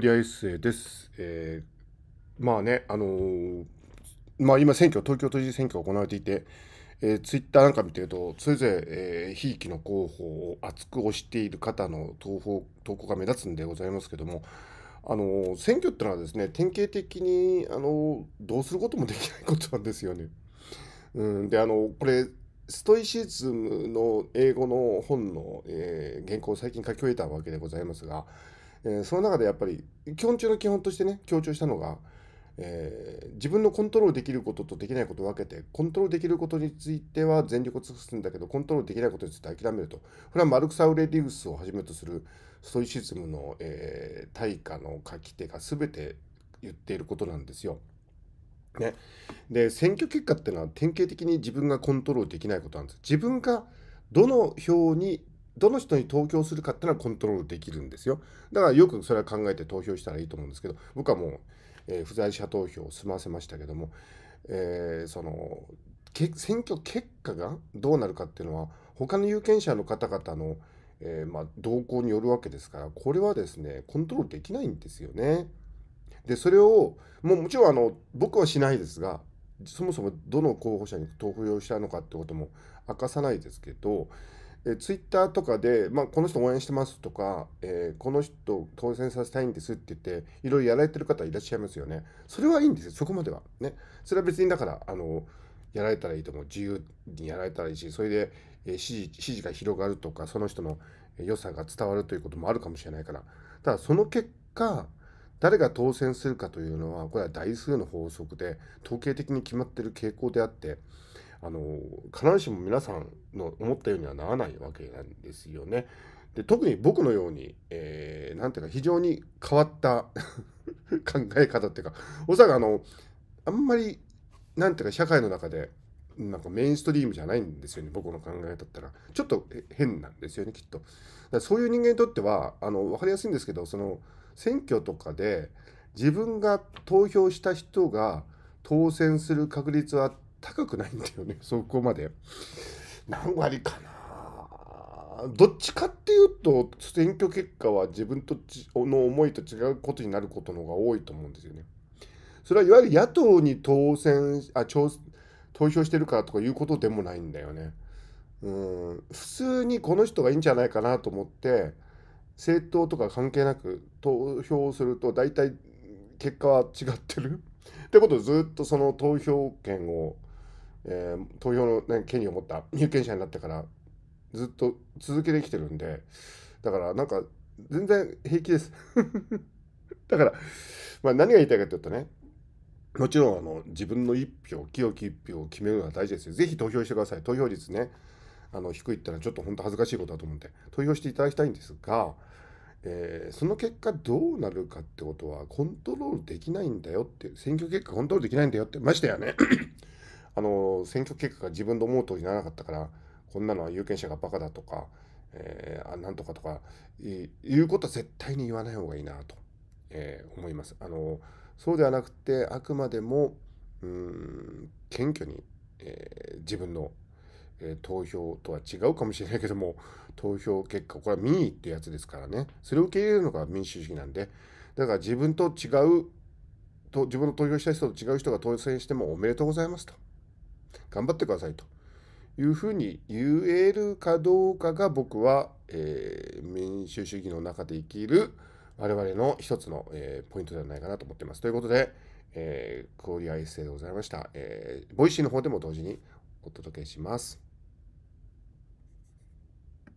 リアエッセイです。えー、まあね、あのー、まあ今選挙、東京都知事選挙が行われていて、えー、ツイッターなんか見てると、それぞれ、えひいきの候補を厚く推している方の投稿投稿が目立つんでございますけども、あのー、選挙ってのはですね、典型的に、あのどうすることもできないことなんですよね。うん、で、あのこれ、ストイシズムの英語の本の、え原稿を最近書き終えたわけでございますが、えー、その中でやっぱり基本中の基本としてね強調したのが、えー、自分のコントロールできることとできないことを分けてコントロールできることについては全力を尽くすんだけどコントロールできないことについて諦めるとこれはマルクス・アウレリウスをはじめとするストイシズムの、えー、対価の書き手が全て言っていることなんですよ。ね、で選挙結果っていうのは典型的に自分がコントロールできないことなんです。自分がどの票にどの人に投票するかっていうのはコントロールできるんですよ。だからよくそれは考えて投票したらいいと思うんですけど、僕はもう、えー、不在者投票を済ませましたけども、えー、その選挙結果がどうなるかっていうのは、他の有権者の方々の、えー、まあ、動向によるわけですから、これはですね、コントロールできないんですよね。で、それを、もうもちろんあの僕はしないですが、そもそもどの候補者に投票したのかってことも明かさないですけど、えツイッターとかで、まあ、この人応援してますとか、えー、この人当選させたいんですって言って、いろいろやられてる方いらっしゃいますよね。それはいいんですよ、そこまでは。ね。それは別にだから、あの、やられたらいいと思う。自由にやられたらいいし、それで、えー、支持、支持が広がるとか、その人の良さが伝わるということもあるかもしれないから。ただ、その結果、誰が当選するかというのは、これは台数の法則で、統計的に決まってる傾向であって、あの必ずしも皆さんの思ったようにはならないわけなんですよね。で特に僕のように、えー、ていうか非常に変わった 考え方っていうかおそらくあのあんまり何ていうか社会の中でなんかメインストリームじゃないんですよね僕の考えだったらちょっと変なんですよねきっと。だからそういう人間にとってはあの分かりやすいんですけどその選挙とかで自分が投票した人が当選する確率は高くないんだよね そこまで何割かなどっちかっていうと選挙結果は自分との思いと違うことになることの方が多いと思うんですよねそれはいわゆる野党に当選あ投票してるからとかいうことでもないんだよねうん普通にこの人がいいんじゃないかなと思って政党とか関係なく投票すると大体結果は違ってるってことずっとその投票権をえー、投票の、ね、権利を持った有権者になってからずっと続けてきてるんでだからなんか全然平気です だから、まあ、何が言いたいかというとねもちろんあの自分の一票清き一票を決めるのは大事ですよぜひ投票してください投票率ねあの低いったらちょっと本当恥ずかしいことだと思うんで投票していただきたいんですが、えー、その結果どうなるかってことはコントロールできないんだよって選挙結果コントロールできないんだよってましてやねあの選挙結果が自分の思う通りにならなかったからこんなのは有権者がバカだとか、えー、あなんとかとかいうことは絶対に言わない方がいいなと、えー、思います。あのそうではなくてあくまでもうん謙虚に、えー、自分の、えー、投票とは違うかもしれないけども投票結果これは民意ってやつですからねそれを受け入れるのが民主主義なんでだから自分と違うと自分の投票した人と違う人が当選してもおめでとうございますと。頑張ってくださいというふうに言えるかどうかが僕は、えー、民主主義の中で生きる我々の一つの、えー、ポイントではないかなと思っています。ということで、えー、クオリアエッセイでございました、えー。ボイシーの方でも同時にお届けします。